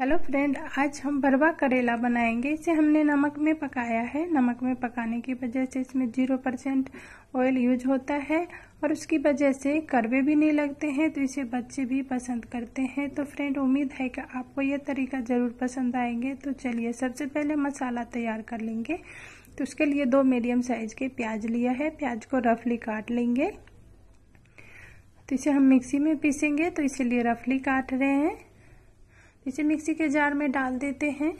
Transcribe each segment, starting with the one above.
hello friend आज हम बरवा करेला बनाएंगे इसे हमने नमक में पकाया है नमक में पकाने की वजह से इसमें जीरो परसेंट ऑयल यूज होता है और उसकी वजह से करवे भी नहीं लगते हैं तो इसे बच्चे भी पसंद करते हैं तो फ्रेंड उम्मीद है कि आपको यह तरीका ज़रूर पसंद आएंगे तो चलिए सबसे पहले मसाला तैयार कर लेंगे तो उसके लिए दो मीडियम साइज के प्याज लिया है प्याज को रफली काट लेंगे तो इसे हम मिक्सी में पीसेंगे तो इसीलिए रफली काट रहे हैं इसे मिक्सी के जार में डाल देते हैं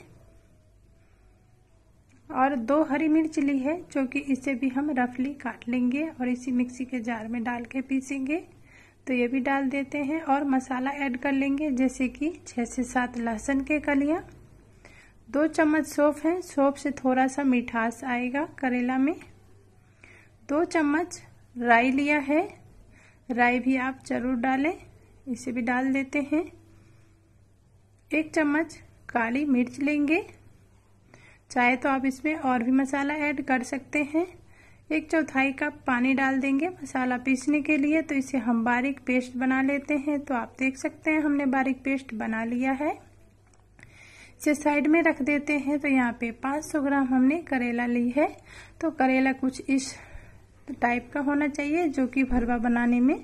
और दो हरी मिर्च ली है जो कि इसे भी हम रफली काट लेंगे और इसी मिक्सी के जार में डाल के पीसेंगे तो ये भी डाल देते हैं और मसाला ऐड कर लेंगे जैसे कि छः से सात लहसुन के कलियाँ दो चम्मच सौंफ है सौंफ से थोड़ा सा मिठास आएगा करेला में दो चम्मच राई लिया है राई भी आप ज़रूर डालें इसे भी डाल देते हैं एक चम्मच काली मिर्च लेंगे चाहे तो आप इसमें और भी मसाला ऐड कर सकते हैं एक चौथाई कप पानी डाल देंगे मसाला पीसने के लिए तो इसे हम बारीक पेस्ट बना लेते हैं तो आप देख सकते हैं हमने बारीक पेस्ट बना लिया है इसे साइड में रख देते हैं तो यहाँ पे 500 ग्राम हमने करेला ली है तो करेला कुछ इस टाइप का होना चाहिए जो कि भरवा बनाने में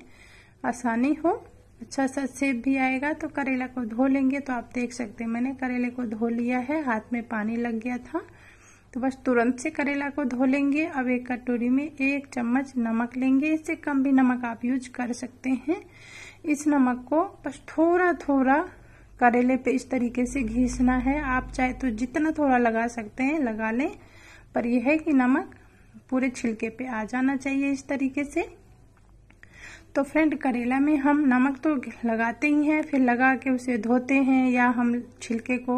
आसानी हो अच्छा सा सेप भी आएगा तो करेला को धो लेंगे तो आप देख सकते हैं मैंने करेले को धो लिया है हाथ में पानी लग गया था तो बस तुरंत से करेला को धो लेंगे अब एक कटोरी में एक चम्मच नमक लेंगे इससे कम भी नमक आप यूज कर सकते हैं इस नमक को बस थोड़ा थोड़ा करेले पे इस तरीके से घिसना है आप चाहे तो जितना थोड़ा लगा सकते हैं लगा लें पर यह है कि नमक पूरे छिलके पे आ जाना चाहिए इस तरीके से तो फ्रेंड करेला में हम नमक तो लगाते ही हैं फिर लगा के उसे धोते हैं या हम छिलके को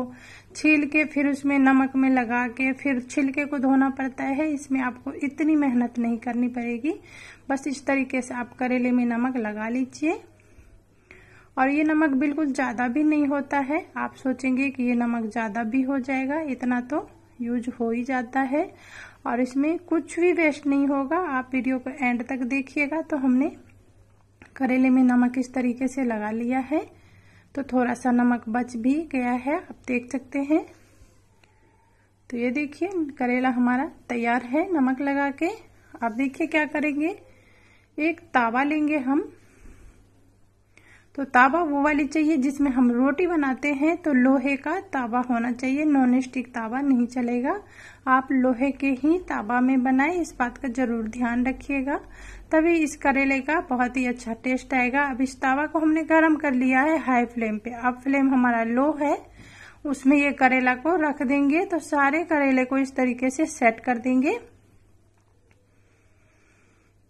छील के फिर उसमें नमक में लगा के फिर छिलके को धोना पड़ता है इसमें आपको इतनी मेहनत नहीं करनी पड़ेगी बस इस तरीके से आप करेले में नमक लगा लीजिए और ये नमक बिल्कुल ज़्यादा भी नहीं होता है आप सोचेंगे कि ये नमक ज़्यादा भी हो जाएगा इतना तो यूज हो ही जाता है और इसमें कुछ भी वेस्ट नहीं होगा आप वीडियो को एंड तक देखिएगा तो हमने करेले में नमक इस तरीके से लगा लिया है तो थोड़ा सा नमक बच भी गया है आप देख सकते हैं तो ये देखिए करेला हमारा तैयार है नमक लगा के आप देखिए क्या करेंगे एक तावा लेंगे हम तो तावा वो वाली चाहिए जिसमें हम रोटी बनाते हैं तो लोहे का तावा होना चाहिए नॉन स्टिक तावा नहीं चलेगा आप लोहे के ही तावा में बनाएं इस बात का जरूर ध्यान रखिएगा तभी इस करेले का बहुत ही अच्छा टेस्ट आएगा अब इस तावा को हमने गर्म कर लिया है हाई फ्लेम पे अब फ्लेम हमारा लो है उसमें ये करेला को रख देंगे तो सारे करेले को इस तरीके से सेट कर देंगे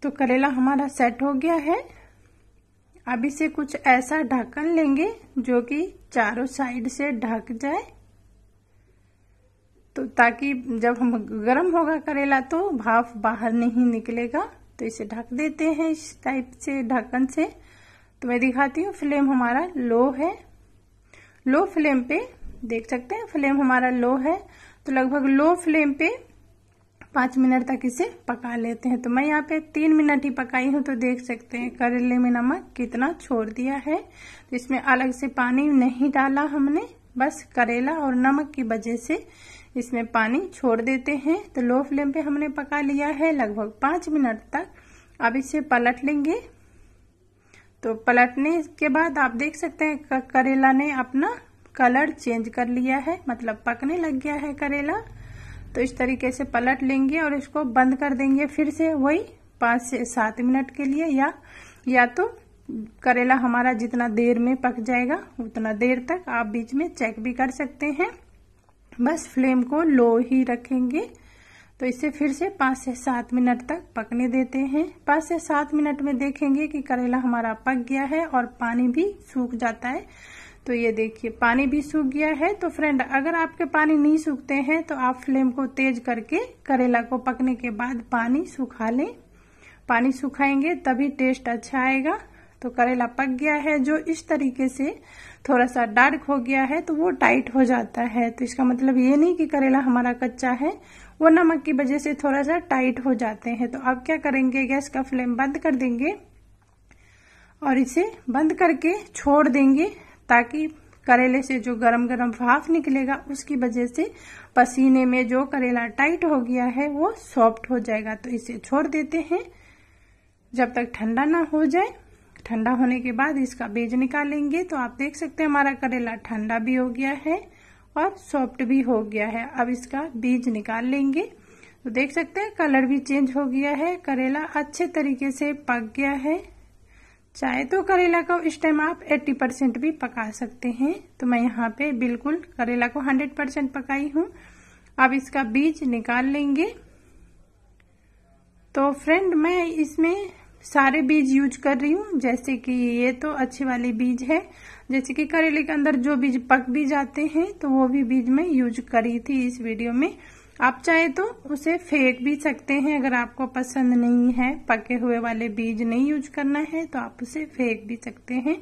तो करेला हमारा सेट हो गया है अब इसे कुछ ऐसा ढक्कन लेंगे जो कि चारों साइड से ढक जाए तो ताकि जब हम गर्म होगा करेला तो भाप बाहर नहीं निकलेगा तो इसे ढक देते हैं इस टाइप से ढक्कन से तो मैं दिखाती हूँ फ्लेम हमारा लो है लो फ्लेम पे देख सकते हैं फ्लेम हमारा लो है तो लगभग लो फ्लेम पे पाँच मिनट तक इसे पका लेते हैं तो मैं यहाँ पे तीन मिनट ही पकाई हूँ तो देख सकते हैं करेले में नमक कितना छोड़ दिया है तो इसमें अलग से पानी नहीं डाला हमने बस करेला और नमक की वजह से इसमें पानी छोड़ देते हैं तो लो फ्लेम पे हमने पका लिया है लगभग पाँच मिनट तक अब इसे पलट लेंगे तो पलटने के बाद आप देख सकते हैं करेला ने अपना कलर चेंज कर लिया है मतलब पकने लग गया है करेला तो इस तरीके से पलट लेंगे और इसको बंद कर देंगे फिर से वही पाँच से सात मिनट के लिए या या तो करेला हमारा जितना देर में पक जाएगा उतना देर तक आप बीच में चेक भी कर सकते हैं बस फ्लेम को लो ही रखेंगे तो इसे फिर से पाँच से सात मिनट तक पकने देते हैं पाँच से सात मिनट में देखेंगे कि करेला हमारा पक गया है और पानी भी सूख जाता है तो ये देखिए पानी भी सूख गया है तो फ्रेंड अगर आपके पानी नहीं सूखते हैं तो आप फ्लेम को तेज करके करेला को पकने के बाद पानी सुखा लें पानी सुखाएंगे तभी टेस्ट अच्छा आएगा तो करेला पक गया है जो इस तरीके से थोड़ा सा डार्क हो गया है तो वो टाइट हो जाता है तो इसका मतलब ये नहीं कि करेला हमारा कच्चा है वो नमक की वजह से थोड़ा सा टाइट हो जाते हैं तो अब क्या करेंगे गैस का फ्लेम बंद कर देंगे और इसे बंद करके छोड़ देंगे ताकि करेले से जो गरम गरम भाप निकलेगा उसकी वजह से पसीने में जो करेला टाइट हो गया है वो सॉफ्ट हो जाएगा तो इसे छोड़ देते हैं जब तक ठंडा ना हो जाए ठंडा होने के बाद इसका बीज निकालेंगे तो आप देख सकते हैं हमारा करेला ठंडा भी हो गया है और सॉफ्ट भी हो गया है अब इसका बीज निकाल लेंगे तो देख सकते हैं कलर भी चेंज हो गया है करेला अच्छे तरीके से पक गया है चाहे तो करेला को इस टाइम आप 80 परसेंट भी पका सकते हैं तो मैं यहाँ पे बिल्कुल करेला को 100 परसेंट पकाई हूँ अब इसका बीज निकाल लेंगे तो फ्रेंड मैं इसमें सारे बीज यूज कर रही हूँ जैसे कि ये तो अच्छे वाले बीज है जैसे कि करेले के अंदर जो बीज पक भी जाते हैं तो वो भी बीज मैं यूज करी थी इस वीडियो में आप चाहे तो उसे फेंक भी सकते हैं अगर आपको पसंद नहीं है पके हुए वाले बीज नहीं यूज करना है तो आप उसे फेंक भी सकते हैं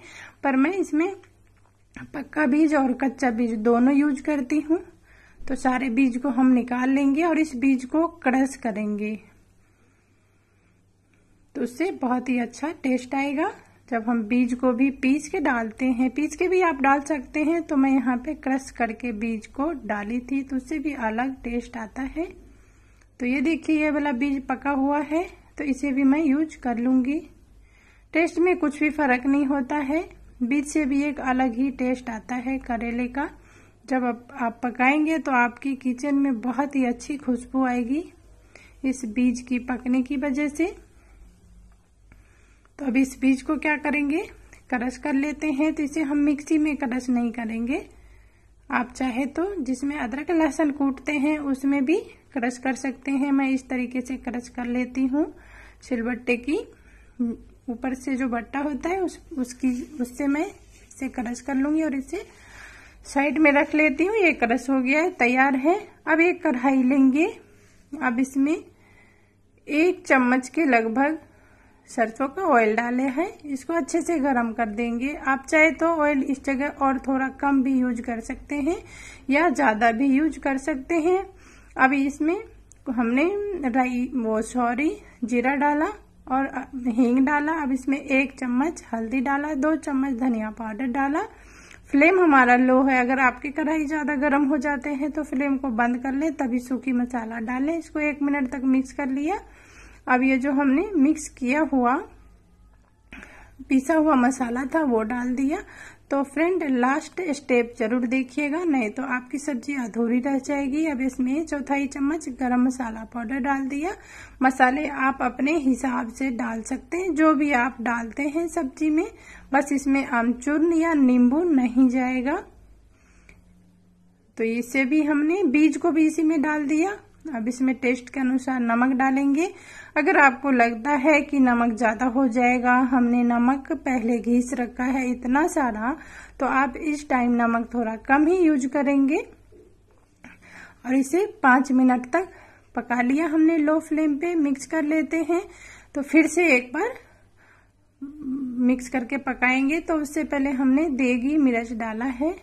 पर मैं इसमें पक्का बीज और कच्चा बीज दोनों यूज करती हूँ तो सारे बीज को हम निकाल लेंगे और इस बीज को क्रश करेंगे तो उससे बहुत ही अच्छा टेस्ट आएगा जब हम बीज को भी पीस के डालते हैं पीस के भी आप डाल सकते हैं तो मैं यहाँ पे क्रश करके बीज को डाली थी तो उससे भी अलग टेस्ट आता है तो ये देखिए ये वाला बीज पका हुआ है तो इसे भी मैं यूज कर लूँगी टेस्ट में कुछ भी फर्क नहीं होता है बीज से भी एक अलग ही टेस्ट आता है करेले का जब आप, आप पकाएंगे तो आपकी किचन में बहुत ही अच्छी खुशबू आएगी इस बीज की पकने की वजह से तो अब इस बीज को क्या करेंगे क्रश कर लेते हैं तो इसे हम मिक्सी में क्रश नहीं करेंगे आप चाहे तो जिसमें अदरक लहसुन कूटते हैं उसमें भी क्रश कर सकते हैं मैं इस तरीके से क्रश कर लेती हूँ सिलबट्टे की ऊपर से जो बट्टा होता है उस उसकी उससे मैं इसे क्रश कर लूँगी और इसे साइड में रख लेती हूँ ये क्रश हो गया है तैयार है अब एक कढ़ाई लेंगे अब इसमें एक चम्मच के लगभग सरसों का ऑयल डाले हैं इसको अच्छे से गर्म कर देंगे आप चाहे तो ऑयल इस जगह और थोड़ा कम भी यूज कर सकते हैं या ज़्यादा भी यूज कर सकते हैं अब इसमें हमने राई वो सॉरी जीरा डाला और हींग डाला अब इसमें एक चम्मच हल्दी डाला दो चम्मच धनिया पाउडर डाला फ्लेम हमारा लो है अगर आपकी कढ़ाई ज़्यादा गर्म हो जाते हैं तो फ्लेम को बंद कर लें तभी सूखी मसाला डालें इसको एक मिनट तक मिक्स कर लिया अब ये जो हमने मिक्स किया हुआ पिसा हुआ मसाला था वो डाल दिया तो फ्रेंड लास्ट स्टेप जरूर देखिएगा नहीं तो आपकी सब्जी अधूरी रह जाएगी अब इसमें चौथाई चम्मच गरम मसाला पाउडर डाल दिया मसाले आप अपने हिसाब से डाल सकते हैं जो भी आप डालते हैं सब्जी में बस इसमें आमचूर्ण या नींबू नहीं जाएगा तो इसे भी हमने बीज को भी इसी में डाल दिया अब इसमें टेस्ट के अनुसार नमक डालेंगे अगर आपको लगता है कि नमक ज़्यादा हो जाएगा हमने नमक पहले घीस रखा है इतना सारा तो आप इस टाइम नमक थोड़ा कम ही यूज करेंगे और इसे पांच मिनट तक पका लिया हमने लो फ्लेम पे मिक्स कर लेते हैं तो फिर से एक बार मिक्स करके पकाएंगे तो उससे पहले हमने देगी मिर्च डाला है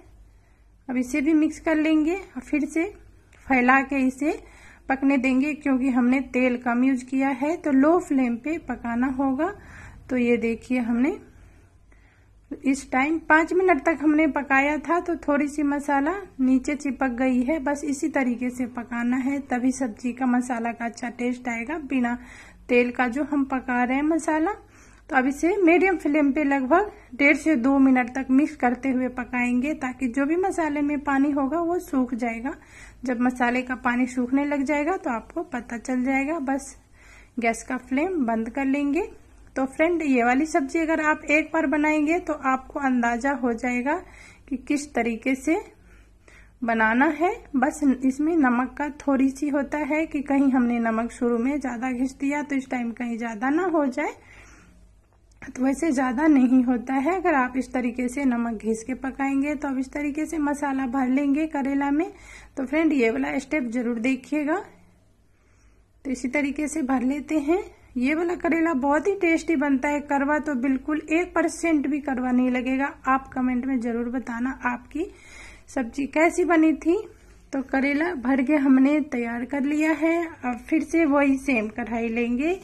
अब इसे भी मिक्स कर लेंगे और फिर से फैला के इसे पकने देंगे क्योंकि हमने तेल कम यूज किया है तो लो फ्लेम पे पकाना होगा तो ये देखिए हमने इस टाइम पांच मिनट तक हमने पकाया था तो थोड़ी सी मसाला नीचे चिपक गई है बस इसी तरीके से पकाना है तभी सब्जी का मसाला का अच्छा टेस्ट आएगा बिना तेल का जो हम पका रहे हैं मसाला तो अब इसे मीडियम फ्लेम पे लगभग डेढ़ से दो मिनट तक मिक्स करते हुए पकाएंगे ताकि जो भी मसाले में पानी होगा वो सूख जाएगा जब मसाले का पानी सूखने लग जाएगा तो आपको पता चल जाएगा बस गैस का फ्लेम बंद कर लेंगे तो फ्रेंड ये वाली सब्जी अगर आप एक बार बनाएंगे तो आपको अंदाजा हो जाएगा कि किस तरीके से बनाना है बस इसमें नमक का थोड़ी सी होता है कि कहीं हमने नमक शुरू में ज़्यादा घिस दिया तो इस टाइम कहीं ज़्यादा ना हो जाए तो वैसे ज़्यादा नहीं होता है अगर आप इस तरीके से नमक घिस के पकाएंगे तो अब इस तरीके से मसाला भर लेंगे करेला में तो फ्रेंड ये वाला स्टेप जरूर देखिएगा तो इसी तरीके से भर लेते हैं ये वाला करेला बहुत ही टेस्टी बनता है करवा तो बिल्कुल एक परसेंट भी करवा नहीं लगेगा आप कमेंट में जरूर बताना आपकी सब्जी कैसी बनी थी तो करेला भर के हमने तैयार कर लिया है अब फिर से वही सेम कढ़ाई लेंगे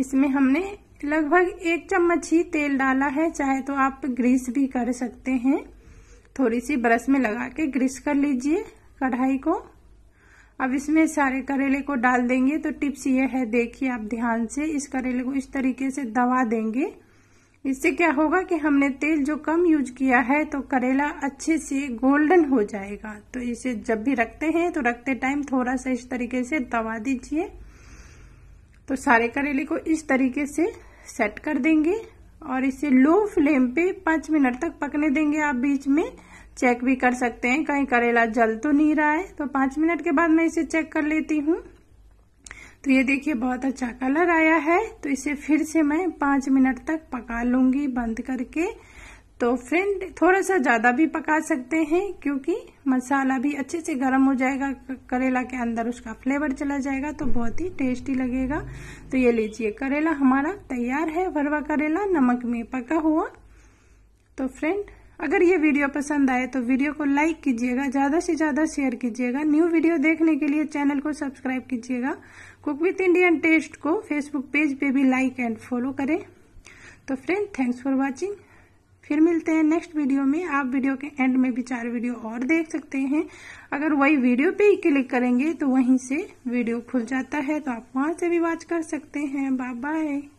इसमें हमने लगभग एक चम्मच ही तेल डाला है चाहे तो आप ग्रीस भी कर सकते हैं थोड़ी सी ब्रश में लगा के ग्रीस कर लीजिए कढ़ाई को अब इसमें सारे करेले को डाल देंगे तो टिप्स ये है देखिए आप ध्यान से इस करेले को इस तरीके से दबा देंगे इससे क्या होगा कि हमने तेल जो कम यूज किया है तो करेला अच्छे से गोल्डन हो जाएगा तो इसे जब भी रखते हैं तो रखते टाइम थोड़ा सा इस तरीके से दबा दीजिए तो सारे करेले को इस तरीके से सेट कर देंगे और इसे लो फ्लेम पे पांच मिनट तक पकने देंगे आप बीच में चेक भी कर सकते हैं कहीं करेला जल तो नहीं रहा है तो पांच मिनट के बाद मैं इसे चेक कर लेती हूँ तो ये देखिए बहुत अच्छा कलर आया है तो इसे फिर से मैं पांच मिनट तक पका लूंगी बंद करके तो फ्रेंड थोड़ा सा ज़्यादा भी पका सकते हैं क्योंकि मसाला भी अच्छे से गर्म हो जाएगा करेला के अंदर उसका फ्लेवर चला जाएगा तो बहुत ही टेस्टी लगेगा तो ये लीजिए करेला हमारा तैयार है भरवा करेला नमक में पका हुआ तो फ्रेंड अगर ये वीडियो पसंद आए तो वीडियो को लाइक कीजिएगा ज़्यादा से ज़्यादा शेयर कीजिएगा न्यू वीडियो देखने के लिए चैनल को सब्सक्राइब कीजिएगा कुक विथ इंडियन टेस्ट को फेसबुक पेज पे भी लाइक एंड फॉलो करें तो फ्रेंड थैंक्स फॉर वॉचिंग फिर मिलते हैं नेक्स्ट वीडियो में आप वीडियो के एंड में भी चार वीडियो और देख सकते हैं अगर वही वीडियो पे ही क्लिक करेंगे तो वहीं से वीडियो खुल जाता है तो आप वहां से भी वॉच कर सकते हैं बाय बाय